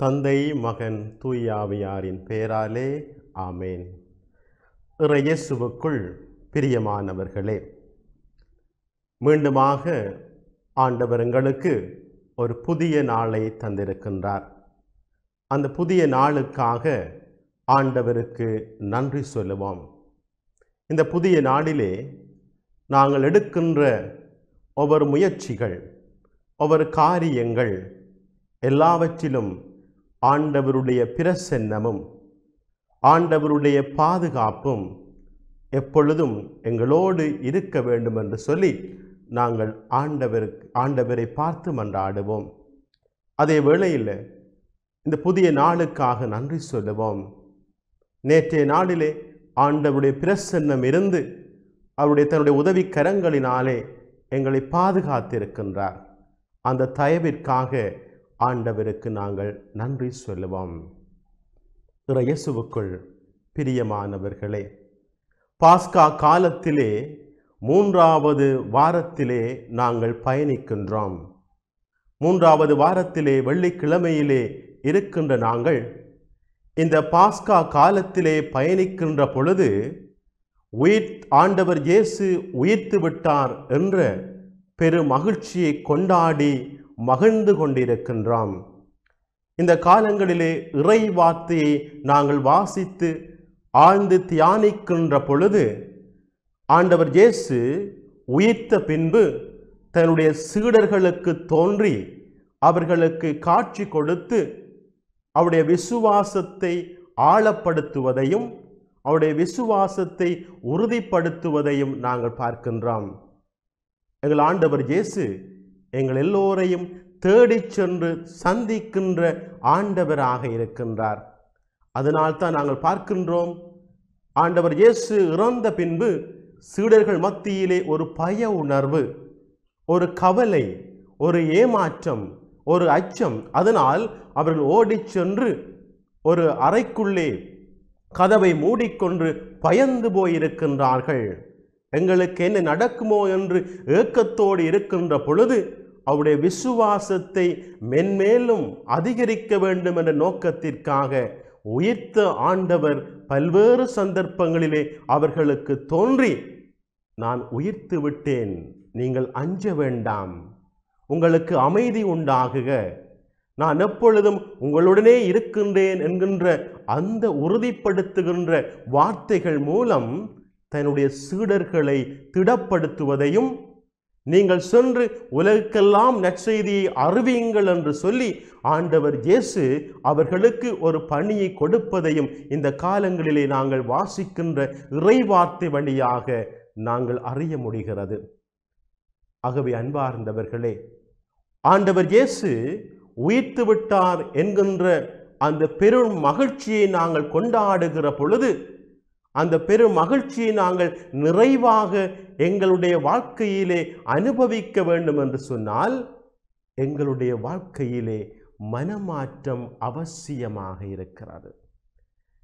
தந்தை மகன் தூயாவியாரின் பெயராலே ஆமேன் இறையசுவுக்குள் பிரியமானவர்களே மீண்டுமாக ஆண்டவர் எங்களுக்கு ஒரு புதிய நாளை தந்திருக்கின்றார் அந்த புதிய நாளுக்காக ஆண்டவருக்கு நன்றி சொல்லுவோம் இந்த புதிய நாளிலே நாங்கள் எடுக்கின்ற ஒவ்வொரு முயற்சிகள் ஒவ்வொரு காரியங்கள் எல்லாவற்றிலும் ஆண்டவருடைய பிரசன்னமும் ஆண்டவருடைய பாதுகாப்பும் எப்பொழுதும் எங்களோடு இருக்க வேண்டும் என்று சொல்லி நாங்கள் ஆண்டவருக்கு ஆண்டவரை பார்த்து மன்றாடுவோம் அதே வேளையில் இந்த புதிய நாளுக்காக நன்றி சொல்லுவோம் நேற்றைய நாளிலே ஆண்டவருடைய பிரசன்னம் இருந்து அவருடைய தன்னுடைய உதவி கரங்களினாலே எங்களை பாதுகாத்திருக்கின்றார் அந்த தயவிற்காக ஆண்டவருக்கு நாங்கள் நன்றி சொல்லுவோம் இறையசுவுக்குள் பிரியமானவர்களே பாஸ்கா காலத்திலே மூன்றாவது வாரத்திலே நாங்கள் பயணிக்கின்றோம் மூன்றாவது வாரத்திலே வெள்ளிக்கிழமையிலே இருக்கின்ற நாங்கள் இந்த பாஸ்கா காலத்திலே பயணிக்கின்ற பொழுது உயிர் ஆண்டவர் இயேசு உயிர்த்து விட்டார் என்ற பெரு மகிழ்ச்சியை கொண்டாடி மகிழ்ந்து கொண்டிருக்கின்றோம் இந்த காலங்களிலே இறை வார்த்தையை நாங்கள் வாசித்து ஆழ்ந்து தியானிக்கின்ற பொழுது ஆண்டவர் இயேசு உயிர்த்த பின்பு தன்னுடைய சீடர்களுக்கு தோன்றி அவர்களுக்கு காட்சி கொடுத்து அவருடைய விசுவாசத்தை ஆழப்படுத்துவதையும் அவருடைய விசுவாசத்தை உறுதிப்படுத்துவதையும் நாங்கள் பார்க்கின்றோம் எங்கள் ஆண்டவர் இயேசு எங்கள் எல்லோரையும் தேடிச் சென்று சந்திக்கின்ற ஆண்டவராக இருக்கின்றார் அதனால்தான் நாங்கள் பார்க்கின்றோம் ஆண்டவர் இயேசு இறந்த பின்பு சீடர்கள் மத்தியிலே ஒரு பய உணர்வு ஒரு கவலை ஒரு ஏமாற்றம் ஒரு அச்சம் அதனால் அவர்கள் ஓடிச் சென்று ஒரு அறைக்குள்ளே கதவை மூடிக்கொண்டு பயந்து போயிருக்கின்றார்கள் எங்களுக்கு என்ன நடக்குமோ என்று ஏக்கத்தோடு இருக்கின்ற பொழுது அவருடைய விசுவாசத்தை மென்மேலும் அதிகரிக்க வேண்டும் என்ற நோக்கத்திற்காக உயிர்த்த ஆண்டவர் பல்வேறு சந்தர்ப்பங்களிலே அவர்களுக்கு தோன்றி நான் உயிர்த்து விட்டேன் நீங்கள் அஞ்ச வேண்டாம் உங்களுக்கு அமைதி உண்டாகுக நான் எப்பொழுதும் உங்களுடனே இருக்கின்றேன் என்கின்ற அந்த உறுதிப்படுத்துகின்ற வார்த்தைகள் மூலம் தன்னுடைய சீடர்களை திடப்படுத்துவதையும் நீங்கள் சென்று உலகெல்லாம் நற்செய்தியை அறிவியுங்கள் என்று சொல்லி ஆண்டவர் இயேசு அவர்களுக்கு ஒரு பணியை கொடுப்பதையும் இந்த காலங்களிலே நாங்கள் வாசிக்கின்ற இறைவார்த்தை வழியாக நாங்கள் அறிய முடிகிறது ஆகவே அன்பார்ந்தவர்களே ஆண்டவர் இயேசு உயிர்த்து விட்டார் என்கின்ற அந்த பெரும் மகிழ்ச்சியை நாங்கள் கொண்டாடுகிற பொழுது அந்த பெரும் மகிழ்ச்சியை நாங்கள் நிறைவாக எங்களுடைய வாழ்க்கையிலே அனுபவிக்க வேண்டும் என்று சொன்னால் எங்களுடைய வாழ்க்கையிலே மனமாற்றம் அவசியமாக இருக்கிறது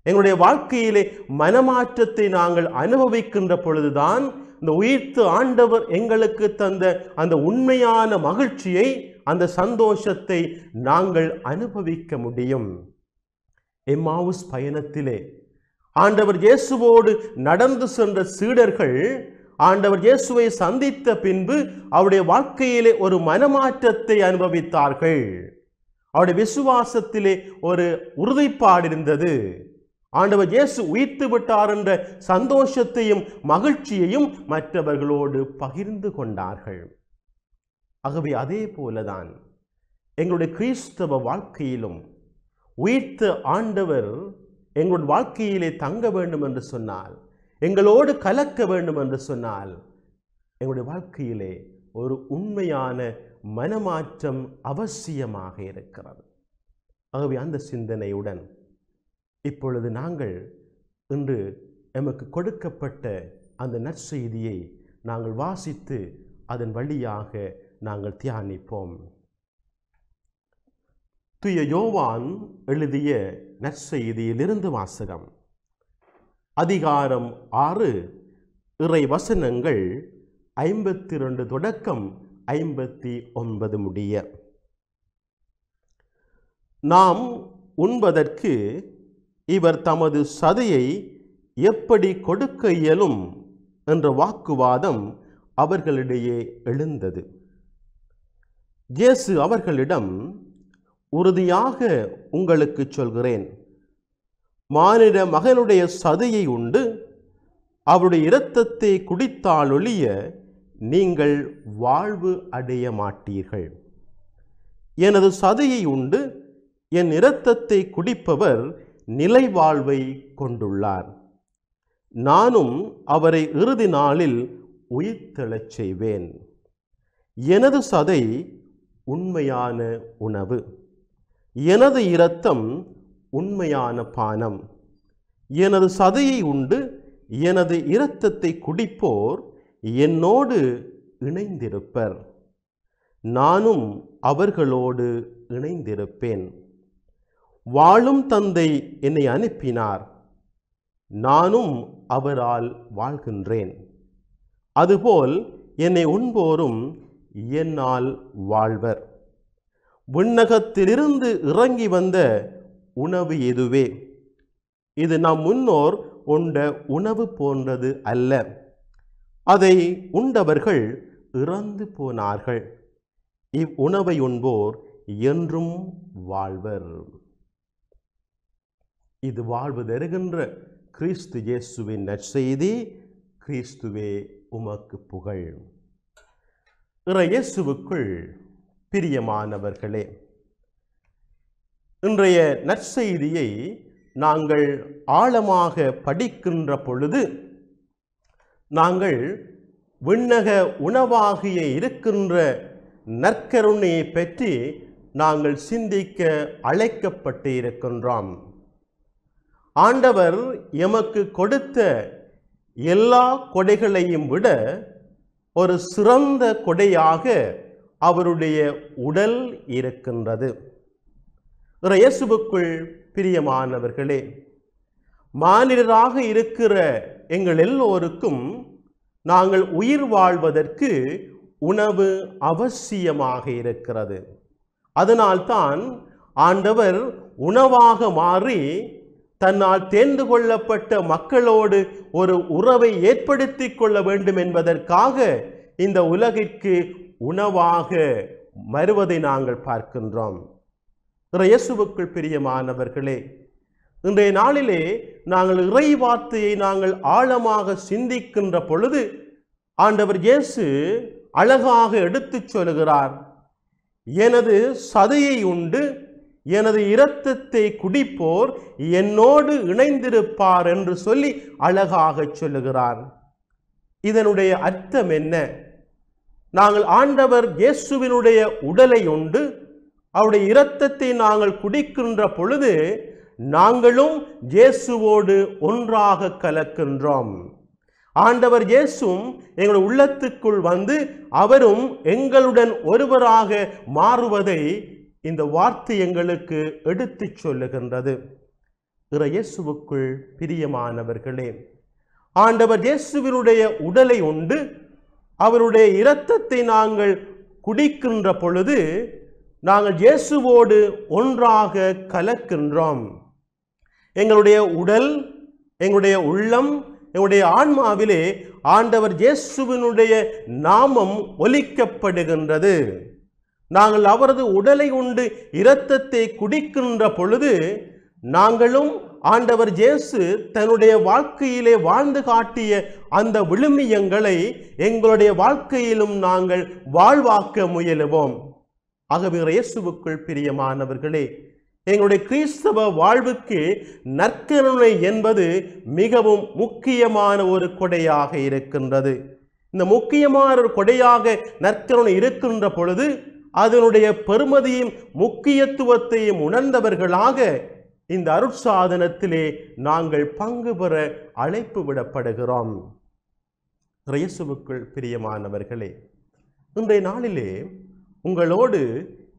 எங்களுடைய வாழ்க்கையிலே மனமாற்றத்தை நாங்கள் அனுபவிக்கின்ற பொழுதுதான் இந்த உயிர்த்து ஆண்டவர் எங்களுக்கு தந்த அந்த உண்மையான மகிழ்ச்சியை அந்த சந்தோஷத்தை நாங்கள் அனுபவிக்க முடியும் எம்மாவுஸ் பயணத்திலே ஆண்டவர் இயேசுவோடு நடந்து சென்ற சீடர்கள் ஆண்டவர் இயேசுவை சந்தித்த பின்பு அவருடைய வாழ்க்கையிலே ஒரு மனமாற்றத்தை அனுபவித்தார்கள் அவருடைய விசுவாசத்திலே ஒரு உறுதிப்பாடு இருந்தது ஆண்டவர் இயேசு உயிர்த்து விட்டார் என்ற சந்தோஷத்தையும் மகிழ்ச்சியையும் மற்றவர்களோடு பகிர்ந்து கொண்டார்கள் ஆகவே அதே போலதான் எங்களுடைய கிறிஸ்தவ வாழ்க்கையிலும் உயிர்த்த ஆண்டவர் எங்கள் வாழ்க்கையிலே தங்க வேண்டும் என்று சொன்னால் எங்களோடு கலக்க வேண்டும் என்று சொன்னால் எங்களுடைய வாழ்க்கையிலே ஒரு உண்மையான மனமாற்றம் அவசியமாக இருக்கிறது ஆகவே அந்த சிந்தனையுடன் இப்பொழுது நாங்கள் இன்று எமக்கு கொடுக்கப்பட்ட அந்த நற்செய்தியை நாங்கள் வாசித்து அதன் வழியாக நாங்கள் தியானிப்போம் துய யோவான் எழுதிய நற்செய்தியிலிருந்து வாசகம் அதிகாரம் ஆறு இறை வசனங்கள் ஐம்பத்தி ரெண்டு தொடக்கம் ஐம்பத்தி ஒன்பது முடிய நாம் உண்பதற்கு இவர் தமது சதையை எப்படி கொடுக்க இயலும் என்ற வாக்குவாதம் அவர்களிடையே எழுந்தது இயேசு அவர்களிடம் உறுதியாக உங்களுக்கு சொல்கிறேன் மானிட மகனுடைய சதையை உண்டு அவருடைய இரத்தத்தை குடித்தாலொழிய நீங்கள் வாழ்வு அடைய மாட்டீர்கள் எனது சதையை உண்டு என் இரத்தத்தை குடிப்பவர் நிலை வாழ்வை கொண்டுள்ளார் நானும் அவரை இறுதி நாளில் உயிர்த்தெழச் செய்வேன் எனது சதை உண்மையான உணவு எனது இரத்தம் உண்மையான பானம் எனது சதையை உண்டு எனது இரத்தத்தை குடிப்போர் என்னோடு இணைந்திருப்பர் நானும் அவர்களோடு இணைந்திருப்பேன் வாழும் தந்தை என்னை அனுப்பினார் நானும் அவரால் வாழ்கின்றேன் அதுபோல் என்னை உண்போரும் என்னால் வாழ்வர் விண்ணகத்திலிருந்து இறங்கி வந்த உணவு எதுவே இது நம் முன்னோர் உண்ட உணவு போன்றது அல்ல அதை உண்டவர்கள் இறந்து போனார்கள் இவ் உணவை உண்போர் என்றும் வாழ்வர் இது வாழ்வு தருகின்ற கிறிஸ்து இயேசுவின் நற்செய்தி கிறிஸ்துவே உமக்கு புகழ் இற இயேசுவுக்குள் பிரியமானவர்களே இன்றைய நற்செய்தியை நாங்கள் ஆழமாக படிக்கின்ற பொழுது நாங்கள் விண்ணக உணவாகிய இருக்கின்ற நற்கருணையை பற்றி நாங்கள் சிந்திக்க அழைக்கப்பட்டு இருக்கின்றோம் ஆண்டவர் எமக்கு கொடுத்த எல்லா கொடைகளையும் விட ஒரு சிறந்த கொடையாக அவருடைய உடல் இருக்கின்றது இயேசுவுக்குள் பிரியமானவர்களே மானிடராக இருக்கிற எங்கள் எல்லோருக்கும் நாங்கள் உயிர் வாழ்வதற்கு உணவு அவசியமாக இருக்கிறது அதனால்தான் ஆண்டவர் உணவாக மாறி தன்னால் தேர்ந்து கொள்ளப்பட்ட மக்களோடு ஒரு உறவை ஏற்படுத்தி கொள்ள வேண்டும் என்பதற்காக இந்த உலகிற்கு உணவாக மறுவதை நாங்கள் பார்க்கின்றோம் இயேசுவுக்குள் பிரியமானவர்களே இன்றைய நாளிலே நாங்கள் இறை வார்த்தையை நாங்கள் ஆழமாக சிந்திக்கின்ற பொழுது ஆண்டவர் இயேசு அழகாக எடுத்துச் சொல்கிறார் எனது சதையை உண்டு எனது இரத்தத்தை குடிப்போர் என்னோடு இணைந்திருப்பார் என்று சொல்லி அழகாக சொல்லுகிறார் இதனுடைய அர்த்தம் என்ன நாங்கள் ஆண்டவர் இயேசுவினுடைய உடலை உண்டு அவருடைய இரத்தத்தை நாங்கள் குடிக்கின்ற பொழுது நாங்களும் இயேசுவோடு ஒன்றாக கலக்கின்றோம் ஆண்டவர் இயேசும் எங்கள் உள்ளத்துக்குள் வந்து அவரும் எங்களுடன் ஒருவராக மாறுவதை இந்த வார்த்தை எங்களுக்கு எடுத்துச் சொல்லுகின்றது இயேசுவுக்குள் பிரியமானவர்களே ஆண்டவர் இயேசுவினுடைய உடலை உண்டு அவருடைய இரத்தத்தை நாங்கள் குடிக்கின்ற பொழுது நாங்கள் இயேசுவோடு ஒன்றாக கலக்கின்றோம் எங்களுடைய உடல் எங்களுடைய உள்ளம் எங்களுடைய ஆன்மாவிலே ஆண்டவர் இயேசுவினுடைய நாமம் ஒலிக்கப்படுகின்றது நாங்கள் அவரது உடலை உண்டு இரத்தத்தை குடிக்கின்ற பொழுது நாங்களும் ஆண்டவர் ஜேசு தன்னுடைய வாழ்க்கையிலே வாழ்ந்து காட்டிய அந்த விழுமியங்களை எங்களுடைய வாழ்க்கையிலும் நாங்கள் வாழ்வாக்க முயலுவோம் ஆகவே இயேசுவுக்குள் பிரியமானவர்களே எங்களுடைய கிறிஸ்தவ வாழ்வுக்கு நற்கருணை என்பது மிகவும் முக்கியமான ஒரு கொடையாக இருக்கின்றது இந்த முக்கியமான ஒரு கொடையாக நற்கருணை இருக்கின்ற பொழுது அதனுடைய பெருமதியும் முக்கியத்துவத்தையும் உணர்ந்தவர்களாக இந்த அருட்சாதனத்திலே நாங்கள் பங்கு பெற அழைப்பு விடப்படுகிறோம் இயேசுவுக்குள் பிரியமானவர்களே இன்றைய நாளிலே உங்களோடு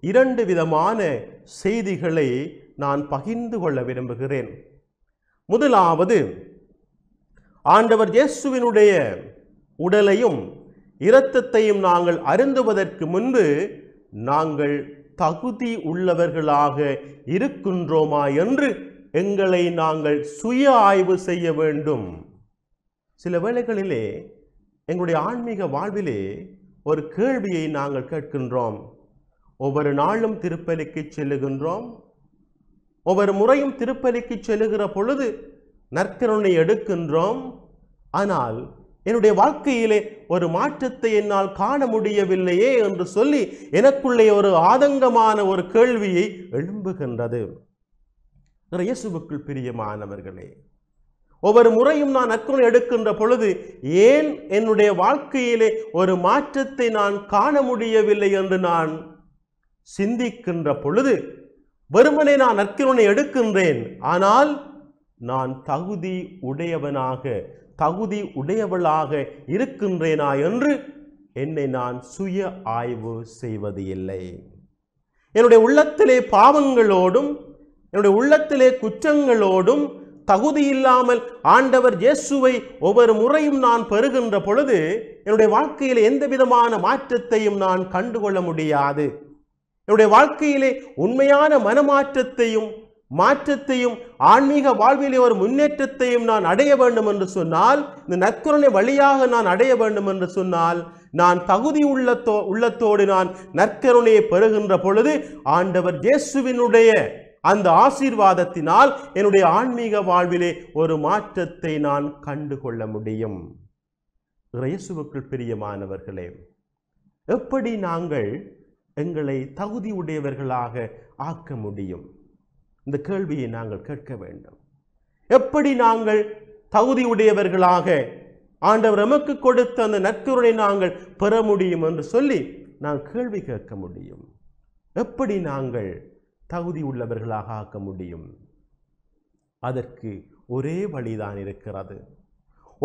இரண்டு விதமான செய்திகளை நான் பகிர்ந்து கொள்ள விரும்புகிறேன் முதலாவது ஆண்டவர் இயேசுவினுடைய உடலையும் இரத்தத்தையும் நாங்கள் அருந்துவதற்கு முன்பு நாங்கள் தகுதி உள்ளவர்களாக இருக்கின்றோமா என்று எங்களை நாங்கள் சுய ஆய்வு செய்ய வேண்டும் சில வேளைகளிலே எங்களுடைய ஆன்மீக வாழ்விலே ஒரு கேள்வியை நாங்கள் கேட்கின்றோம் ஒவ்வொரு நாளும் திருப்பலிக்கு செல்லுகின்றோம் ஒவ்வொரு முறையும் திருப்பலிக்கு செல்லுகிற பொழுது நற்கருணை எடுக்கின்றோம் ஆனால் என்னுடைய வாழ்க்கையிலே ஒரு மாற்றத்தை என்னால் காண முடியவில்லையே என்று சொல்லி எனக்குள்ளே ஒரு ஆதங்கமான ஒரு கேள்வியை எழும்புகின்றது இயேசுவுக்குள் பிரியமானவர்களே ஒவ்வொரு முறையும் நான் நற்குணை எடுக்கின்ற பொழுது ஏன் என்னுடைய வாழ்க்கையிலே ஒரு மாற்றத்தை நான் காண முடியவில்லை என்று நான் சிந்திக்கின்ற பொழுது வெறுமனே நான் அக்கிரனை எடுக்கின்றேன் ஆனால் நான் தகுதி உடையவனாக தகுதி உடையவளாக இருக்கின்றேனா என்று என்னை நான் சுய ஆய்வு செய்வது இல்லை என்னுடைய உள்ளத்திலே பாவங்களோடும் என்னுடைய உள்ளத்திலே குற்றங்களோடும் தகுதி இல்லாமல் ஆண்டவர் இயேசுவை ஒவ்வொரு முறையும் நான் பெறுகின்ற பொழுது என்னுடைய வாழ்க்கையில் எந்த விதமான மாற்றத்தையும் நான் கண்டுகொள்ள முடியாது என்னுடைய வாழ்க்கையிலே உண்மையான மனமாற்றத்தையும் மாற்றத்தையும் ஆன்மீக வாழ்விலே ஒரு முன்னேற்றத்தையும் நான் அடைய வேண்டும் என்று சொன்னால் இந்த நற்குரனை வழியாக நான் அடைய வேண்டும் என்று சொன்னால் நான் தகுதி உள்ளத்தோ உள்ளத்தோடு நான் நற்கருணையை பெறுகின்ற பொழுது ஆண்டவர் இயேசுவினுடைய அந்த ஆசீர்வாதத்தினால் என்னுடைய ஆன்மீக வாழ்விலே ஒரு மாற்றத்தை நான் கண்டுகொள்ள முடியும் இயேசுவுக்குள் பிரியமானவர்களே எப்படி நாங்கள் எங்களை தகுதி உடையவர்களாக ஆக்க முடியும் இந்த கேள்வியை நாங்கள் கேட்க வேண்டும் எப்படி நாங்கள் தகுதியுடையவர்களாக ஆண்டவர் எமக்கு கொடுத்த அந்த நற்கருணை நாங்கள் பெற முடியும் என்று சொல்லி நான் கேள்வி கேட்க முடியும் எப்படி நாங்கள் தகுதி உள்ளவர்களாக ஆக்க முடியும் அதற்கு ஒரே வழிதான் இருக்கிறது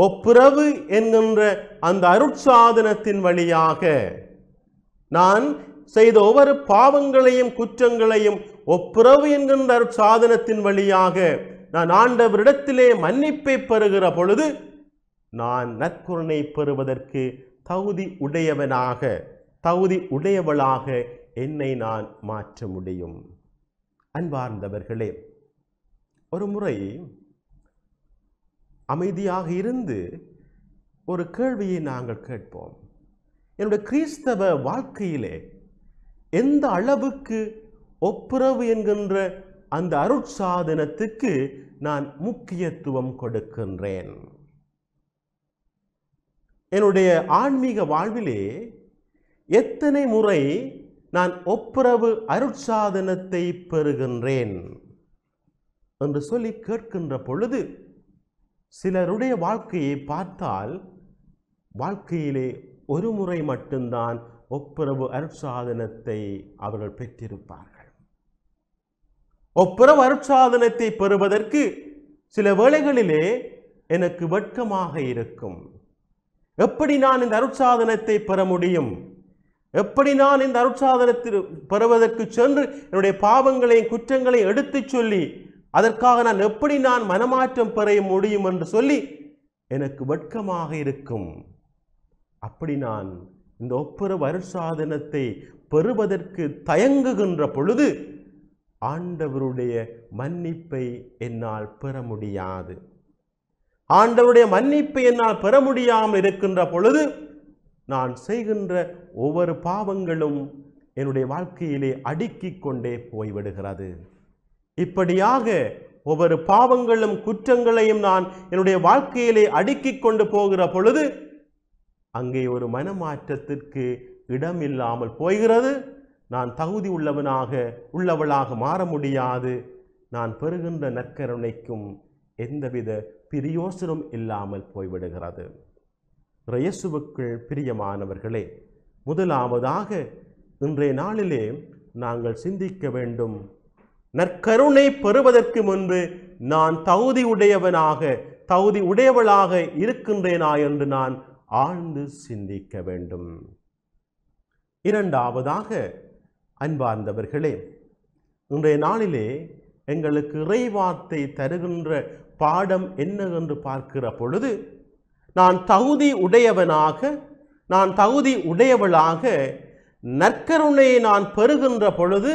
ஒப்புரவு என்கின்ற அந்த அருட்சாதனத்தின் வழியாக நான் செய்த ஒவ்வொரு பாவங்களையும் குற்றங்களையும் ஒப்புரவு என்கின்ற சாதனத்தின் வழியாக நான் ஆண்டவரிடத்திலே மன்னிப்பை பெறுகிற பொழுது நான் நற்குரணை பெறுவதற்கு தகுதி உடையவனாக தகுதி உடையவளாக என்னை நான் மாற்ற முடியும் அன்பார்ந்தவர்களே ஒரு முறை அமைதியாக இருந்து ஒரு கேள்வியை நாங்கள் கேட்போம் என்னுடைய கிறிஸ்தவ வாழ்க்கையிலே எந்த அளவுக்கு ஒப்புரவு என்கின்ற அந்த அருட்சாதனத்துக்கு நான் முக்கியத்துவம் கொடுக்கின்றேன் என்னுடைய ஆன்மீக வாழ்விலே எத்தனை முறை நான் ஒப்புரவு அருட்சாதனத்தை பெறுகின்றேன் என்று சொல்லி கேட்கின்ற பொழுது சிலருடைய வாழ்க்கையை பார்த்தால் வாழ்க்கையிலே ஒரு முறை மட்டும்தான் ஒப்புரவு அருட்சாதனத்தை அவர்கள் பெற்றிருப்பார்கள் ஒப்புரவு அருட்சாதனத்தை பெறுவதற்கு சில வேளைகளிலே எனக்கு வெட்கமாக இருக்கும் எப்படி நான் இந்த அருட்சாதனத்தை பெற முடியும் எப்படி நான் இந்த அருட்சாதனத்தில் பெறுவதற்கு சென்று என்னுடைய பாவங்களையும் குற்றங்களையும் எடுத்துச் சொல்லி அதற்காக நான் எப்படி நான் மனமாற்றம் பெற முடியும் என்று சொல்லி எனக்கு வெட்கமாக இருக்கும் அப்படி நான் இந்த ஒப்புற வருஷாதனத்தை பெறுவதற்கு தயங்குகின்ற பொழுது ஆண்டவருடைய மன்னிப்பை என்னால் பெற முடியாது ஆண்டவருடைய மன்னிப்பை என்னால் பெற முடியாமல் இருக்கின்ற பொழுது நான் செய்கின்ற ஒவ்வொரு பாவங்களும் என்னுடைய வாழ்க்கையிலே அடுக்கிக் கொண்டே போய்விடுகிறது இப்படியாக ஒவ்வொரு பாவங்களும் குற்றங்களையும் நான் என்னுடைய வாழ்க்கையிலே அடுக்கிக் கொண்டு போகிற பொழுது அங்கே ஒரு மனமாற்றத்திற்கு இடம் இல்லாமல் போகிறது நான் தகுதி உள்ளவனாக உள்ளவளாக மாற முடியாது நான் பெறுகின்ற நற்கருணைக்கும் எந்தவித பிரியோசனம் இல்லாமல் போய்விடுகிறது ரயசுவுக்குள் பிரியமானவர்களே முதலாவதாக இன்றைய நாளிலே நாங்கள் சிந்திக்க வேண்டும் நற்கருணை பெறுவதற்கு முன்பு நான் தகுதி உடையவனாக தகுதி உடையவளாக இருக்கின்றேனா என்று நான் ஆழ்ந்து சிந்திக்க வேண்டும் இரண்டாவதாக அன்பார்ந்தவர்களே இன்றைய நாளிலே எங்களுக்கு இறைவார்த்தை தருகின்ற பாடம் என்ன என்று பார்க்கிற பொழுது நான் தகுதி உடையவனாக நான் தகுதி உடையவளாக நற்கருணையை நான் பெறுகின்ற பொழுது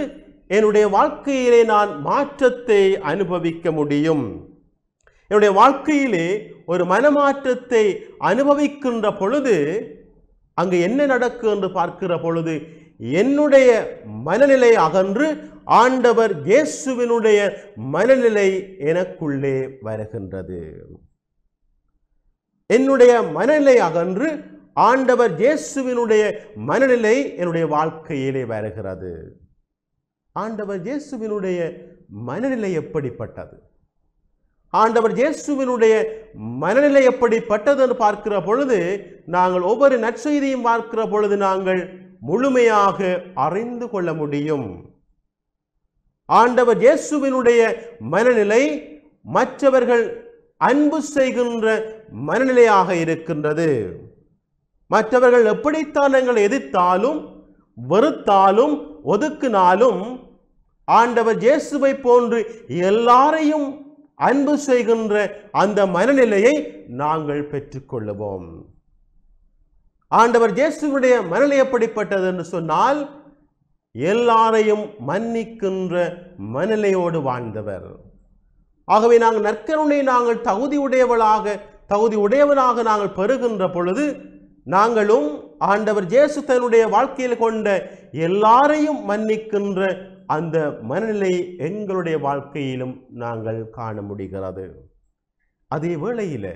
என்னுடைய வாழ்க்கையிலே நான் மாற்றத்தை அனுபவிக்க முடியும் என்னுடைய வாழ்க்கையிலே ஒரு மனமாற்றத்தை அனுபவிக்கின்ற பொழுது அங்கு என்ன நடக்கும் என்று பார்க்கிற பொழுது என்னுடைய மனநிலை அகன்று ஆண்டவர் இயேசுவினுடைய மனநிலை எனக்குள்ளே வருகின்றது என்னுடைய மனநிலை அகன்று ஆண்டவர் இயேசுவினுடைய மனநிலை என்னுடைய வாழ்க்கையிலே வருகிறது ஆண்டவர் இயேசுவினுடைய மனநிலை எப்படிப்பட்டது ஆண்டவர் இயேசுவினுடைய மனநிலை எப்படி பட்டது என்று பார்க்கிற பொழுது நாங்கள் ஒவ்வொரு நற்செய்தியும் பார்க்கிற பொழுது நாங்கள் முழுமையாக அறிந்து கொள்ள முடியும் ஆண்டவர் இயேசுவினுடைய மனநிலை மற்றவர்கள் அன்பு செய்கின்ற மனநிலையாக இருக்கின்றது மற்றவர்கள் எப்படித்தான் எங்களை எதிர்த்தாலும் வெறுத்தாலும் ஒதுக்கினாலும் ஆண்டவர் இயேசுவை போன்று எல்லாரையும் அன்பு செய்கின்ற அந்த மனநிலையை நாங்கள் பெற்றுக்கொள்ளுவோம் ஆண்டவர் இயேசுடைய மனநிலை எப்படிப்பட்டது என்று சொன்னால் எல்லாரையும் மன்னிக்கின்ற மனநிலையோடு வாழ்ந்தவர் ஆகவே நாங்கள் நற்கருணை நாங்கள் தகுதி உடையவளாக தகுதி உடையவனாக நாங்கள் பெறுகின்ற பொழுது நாங்களும் ஆண்டவர் ஜேசு தன்னுடைய வாழ்க்கையில் கொண்ட எல்லாரையும் மன்னிக்கின்ற அந்த மனநிலை எங்களுடைய வாழ்க்கையிலும் நாங்கள் காண முடிகிறது அதே வேளையில்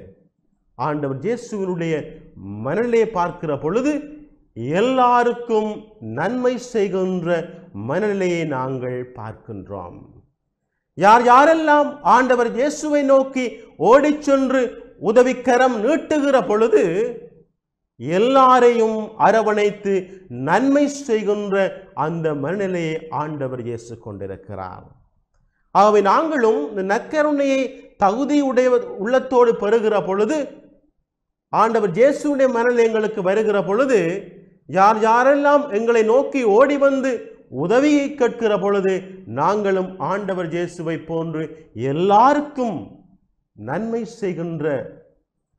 ஆண்டவர் ஜேசுவனுடைய மனநிலையை பார்க்கிற பொழுது எல்லாருக்கும் நன்மை செய்கின்ற மனநிலையை நாங்கள் பார்க்கின்றோம் யார் யாரெல்லாம் ஆண்டவர் இயேசுவை நோக்கி ஓடிச் சென்று உதவிக்கரம் நீட்டுகிற பொழுது எல்லாரையும் அரவணைத்து நன்மை செய்கின்ற அந்த மனநிலையை ஆண்டவர் இயேசு கொண்டிருக்கிறார் ஆகவே நாங்களும் இந்த நக்கருணையை தகுதி உடைய உள்ளத்தோடு பெறுகிற பொழுது ஆண்டவர் இயேசுடைய மனநிலை எங்களுக்கு வருகிற பொழுது யார் யாரெல்லாம் எங்களை நோக்கி ஓடி வந்து உதவியை கேட்கிற பொழுது நாங்களும் ஆண்டவர் ஜேசுவை போன்று எல்லாருக்கும் நன்மை செய்கின்ற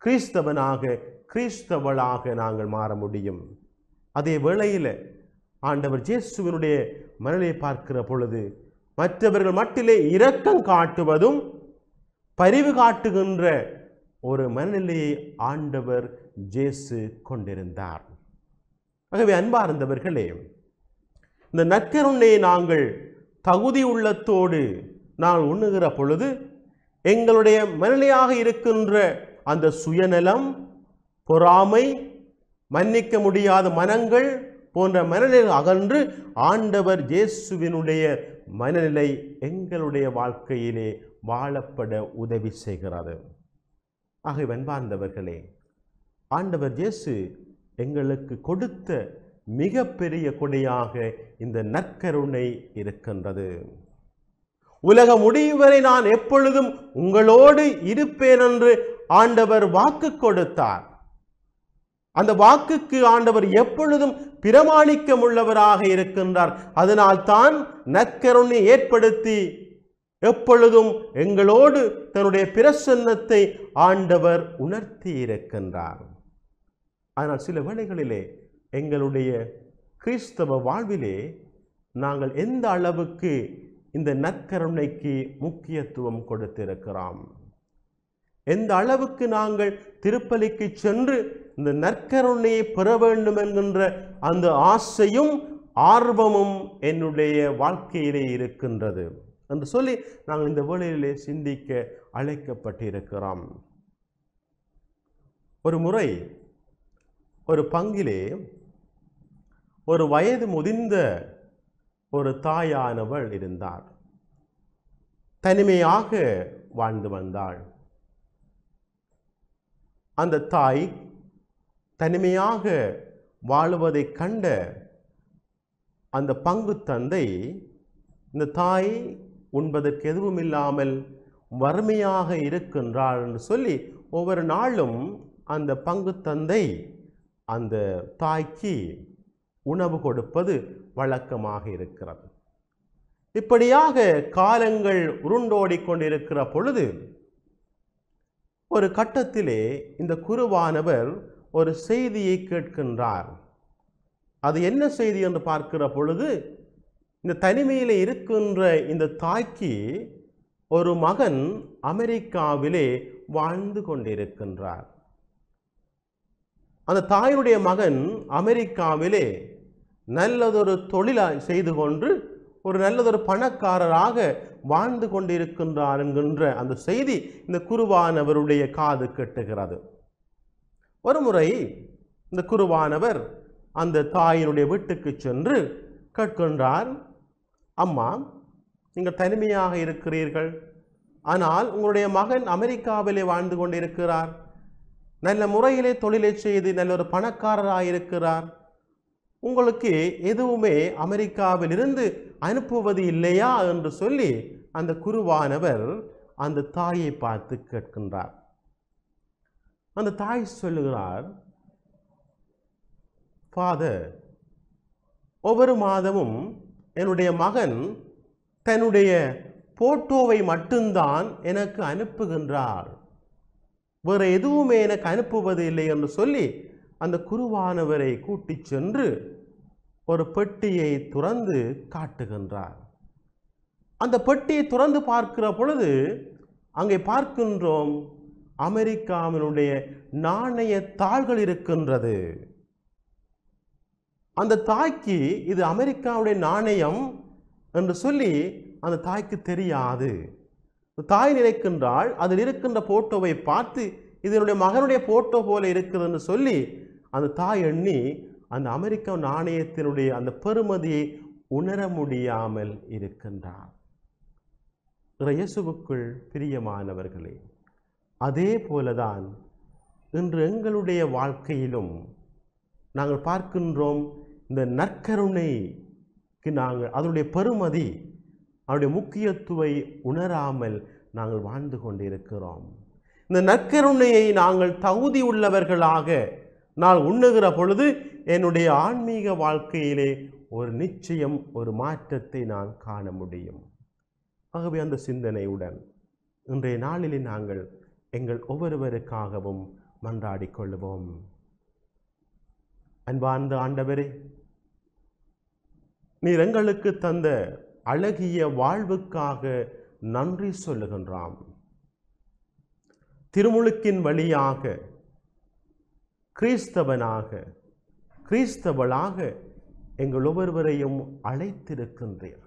கிறிஸ்தவனாக கிறிஸ்தவளாக நாங்கள் மாற முடியும் அதே வேளையில் ஆண்டவர் ஜேசுவினுடைய மனநிலை பார்க்கிற பொழுது மற்றவர்கள் மட்டிலே இரக்கம் காட்டுவதும் பரிவு காட்டுகின்ற ஒரு மனநிலையை ஆண்டவர் ஜேசு கொண்டிருந்தார் ஆகவே அன்பார்ந்தவர்களே இந்த நக்கருண்ணையை நாங்கள் தகுதி உள்ளத்தோடு நான் உண்ணுகிற பொழுது எங்களுடைய மனநிலையாக இருக்கின்ற அந்த சுயநலம் பொறாமை மன்னிக்க முடியாத மனங்கள் போன்ற மனநிலை அகன்று ஆண்டவர் இயேசுவினுடைய மனநிலை எங்களுடைய வாழ்க்கையிலே வாழப்பட உதவி செய்கிறது ஆகவே வெண்பார்ந்தவர்களே ஆண்டவர் இயேசு எங்களுக்கு கொடுத்த மிகப்பெரிய கொடையாக இந்த நற்கருணை இருக்கின்றது உலகம் முடியும் வரை நான் எப்பொழுதும் உங்களோடு இருப்பேன் என்று ஆண்டவர் வாக்கு கொடுத்தார் அந்த வாக்குக்கு ஆண்டவர் எப்பொழுதும் பிரமாணிக்க உள்ளவராக இருக்கின்றார் அதனால் தான் நற்கருணை ஏற்படுத்தி எப்பொழுதும் எங்களோடு தன்னுடைய பிரசன்னத்தை ஆண்டவர் உணர்த்தி இருக்கின்றார் ஆனால் சில வேளைகளிலே எங்களுடைய கிறிஸ்தவ வாழ்விலே நாங்கள் எந்த அளவுக்கு இந்த நற்கருணைக்கு முக்கியத்துவம் கொடுத்திருக்கிறோம் எந்த அளவுக்கு நாங்கள் திருப்பலிக்கு சென்று இந்த நற்கருணையை பெற வேண்டும் என்கின்ற அந்த ஆசையும் ஆர்வமும் என்னுடைய வாழ்க்கையிலே இருக்கின்றது என்று சொல்லி நாங்கள் இந்த வேளையிலே சிந்திக்க அழைக்கப்பட்டிருக்கிறோம் ஒரு முறை ஒரு பங்கிலே ஒரு வயது முதிர்ந்த ஒரு தாயானவள் இருந்தார் தனிமையாக வாழ்ந்து வந்தாள் அந்த தாய் தனிமையாக வாழுவதை கண்ட அந்த பங்கு தந்தை இந்த தாய் உண்பதற்கு எதுவும் இல்லாமல் வறுமையாக இருக்கின்றாள் என்று சொல்லி ஒவ்வொரு நாளும் அந்த பங்கு தந்தை அந்த தாய்க்கு உணவு கொடுப்பது வழக்கமாக இருக்கிறது இப்படியாக காலங்கள் உருண்டோடி கொண்டிருக்கிற பொழுது ஒரு கட்டத்திலே இந்த குருவானவர் ஒரு செய்தியை கேட்கின்றார் அது என்ன செய்தி என்று பார்க்கிற பொழுது இந்த தனிமையில் இருக்கின்ற இந்த தாய்க்கு ஒரு மகன் அமெரிக்காவிலே வாழ்ந்து கொண்டிருக்கின்றார் அந்த தாயினுடைய மகன் அமெரிக்காவிலே நல்லதொரு தொழிலாக செய்து கொண்டு ஒரு நல்லதொரு பணக்காரராக வாழ்ந்து கொண்டிருக்கின்றார் என்கின்ற அந்த செய்தி இந்த குருவானவருடைய காது கெட்டுகிறது ஒருமுறை இந்த குருவானவர் அந்த தாயினுடைய வீட்டுக்கு சென்று கேட்கின்றார் அம்மா நீங்கள் தனிமையாக இருக்கிறீர்கள் ஆனால் உங்களுடைய மகன் அமெரிக்காவிலே வாழ்ந்து கொண்டிருக்கிறார் நல்ல முறையிலே தொழிலை செய்து நல்ல ஒரு பணக்காரராக இருக்கிறார் உங்களுக்கு எதுவுமே அமெரிக்காவிலிருந்து அனுப்புவது இல்லையா என்று சொல்லி அந்த குருவானவர் அந்த தாயை பார்த்து கேட்கின்றார் அந்த தாய் சொல்லுகிறார் ஃபாதர் ஒவ்வொரு மாதமும் என்னுடைய மகன் தன்னுடைய போட்டோவை மட்டும்தான் எனக்கு அனுப்புகின்றார் வேறு எதுவுமே எனக்கு அனுப்புவது இல்லை என்று சொல்லி அந்த குருவானவரை கூட்டிச் சென்று ஒரு பெட்டியை துறந்து காட்டுகின்றார் அந்த பெட்டியை துறந்து பார்க்கிற பொழுது அங்கே பார்க்கின்றோம் அமெரிக்காவினுடைய நாணய தாள்கள் இருக்கின்றது அந்த தாய்க்கு இது அமெரிக்காவுடைய நாணயம் என்று சொல்லி அந்த தாய்க்கு தெரியாது தாய் நினைக்கின்றால் அதில் இருக்கின்ற போட்டோவை பார்த்து இதனுடைய மகனுடைய போட்டோ போல இருக்கிறதுன்னு சொல்லி அந்த தாய் எண்ணி அந்த அமெரிக்க நாணயத்தினுடைய அந்த பெருமதியை உணர முடியாமல் இருக்கின்றார் இயேசுவுக்குள் பிரியமானவர்களே அதே போலதான் இன்று எங்களுடைய வாழ்க்கையிலும் நாங்கள் பார்க்கின்றோம் இந்த நற்கருணைக்கு நாங்கள் அதனுடைய பெருமதி அவருடைய முக்கியத்துவை உணராமல் நாங்கள் வாழ்ந்து கொண்டிருக்கிறோம் இந்த நற்கருணையை நாங்கள் தகுதி உள்ளவர்களாக நான் உண்ணுகிற பொழுது என்னுடைய ஆன்மீக வாழ்க்கையிலே ஒரு நிச்சயம் ஒரு மாற்றத்தை நான் காண முடியும் ஆகவே அந்த சிந்தனையுடன் இன்றைய நாளிலே நாங்கள் எங்கள் ஒவ்வொருவருக்காகவும் மன்றாடி கொள்வோம் அன்பார்ந்த ஆண்டவரே நீர் எங்களுக்கு தந்த அழகிய வாழ்வுக்காக நன்றி சொல்லுகின்றாம் திருமுழுக்கின் வழியாக கிறிஸ்தவனாக கிறிஸ்தவளாக எங்கள் ஒவ்வொருவரையும் அழைத்திருக்கின்றீர்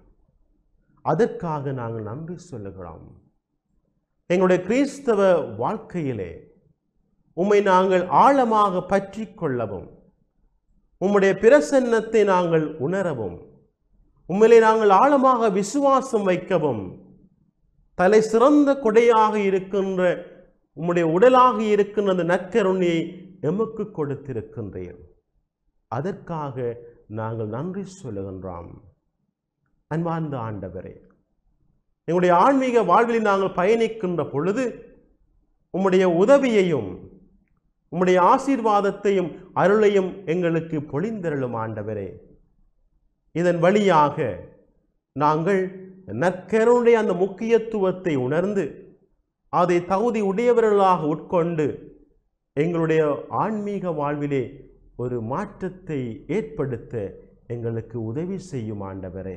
அதற்காக நாங்கள் நன்றி சொல்லுகிறோம் எங்களுடைய கிறிஸ்தவ வாழ்க்கையிலே உம்மை நாங்கள் ஆழமாக பற்றி கொள்ளவும் உம்முடைய பிரசன்னத்தை நாங்கள் உணரவும் உண்மையிலே நாங்கள் ஆழமாக விசுவாசம் வைக்கவும் தலை சிறந்த கொடையாக இருக்கின்ற உம்முடைய உடலாக இருக்கின்ற அந்த நற்கருணையை எமக்கு கொடுத்திருக்கின்றீர் அதற்காக நாங்கள் நன்றி சொல்லுகின்றோம் அன்பார்ந்த ஆண்டவரே எங்களுடைய ஆன்மீக வாழ்வில் நாங்கள் பயணிக்கின்ற பொழுது உம்முடைய உதவியையும் உம்முடைய ஆசீர்வாதத்தையும் அருளையும் எங்களுக்கு பொழிந்திரளும் ஆண்டவரே இதன் வழியாக நாங்கள் நற்கருடைய அந்த முக்கியத்துவத்தை உணர்ந்து அதை தகுதி உடையவர்களாக உட்கொண்டு எங்களுடைய ஆன்மீக வாழ்விலே ஒரு மாற்றத்தை ஏற்படுத்த எங்களுக்கு உதவி செய்யும் ஆண்டவரே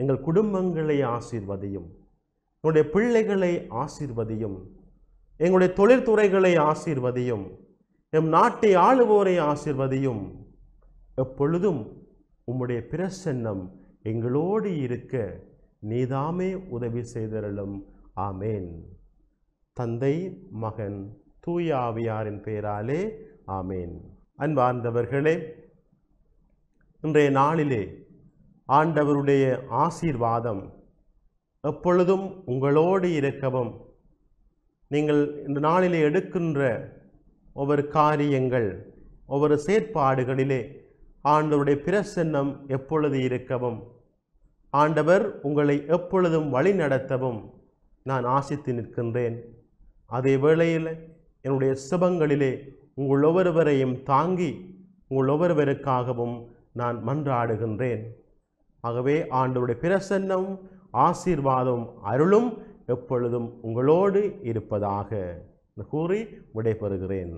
எங்கள் குடும்பங்களை ஆசீர்வதியும் எங்களுடைய பிள்ளைகளை ஆசீர்வதியும் எங்களுடைய தொழில்துறைகளை ஆசீர்வதியும் எம் நாட்டை ஆளுவோரை ஆசிர்வதியும் எப்பொழுதும் உம்முடைய பிரசன்னம் எங்களோடு இருக்க நீதாமே உதவி செய்தரலும் ஆமேன் தந்தை மகன் தூய ஆவியாரின் பெயராலே ஆமேன் அன்பார்ந்தவர்களே இன்றைய நாளிலே ஆண்டவருடைய ஆசீர்வாதம் எப்பொழுதும் உங்களோடு இருக்கவும் நீங்கள் இந்த நாளிலே எடுக்கின்ற ஒவ்வொரு காரியங்கள் ஒவ்வொரு செயற்பாடுகளிலே ஆண்டவருடைய பிரசன்னம் எப்பொழுது இருக்கவும் ஆண்டவர் உங்களை எப்பொழுதும் வழி நடத்தவும் நான் ஆசித்து நிற்கின்றேன் அதே வேளையில் என்னுடைய சுபங்களிலே உங்கள் ஒவ்வொருவரையும் தாங்கி உங்கள் ஒவ்வொருவருக்காகவும் நான் மன்றாடுகின்றேன் ஆகவே ஆண்டவருடைய பிரசன்னம் ஆசீர்வாதம் அருளும் எப்பொழுதும் உங்களோடு இருப்பதாக கூறி விடைபெறுகிறேன்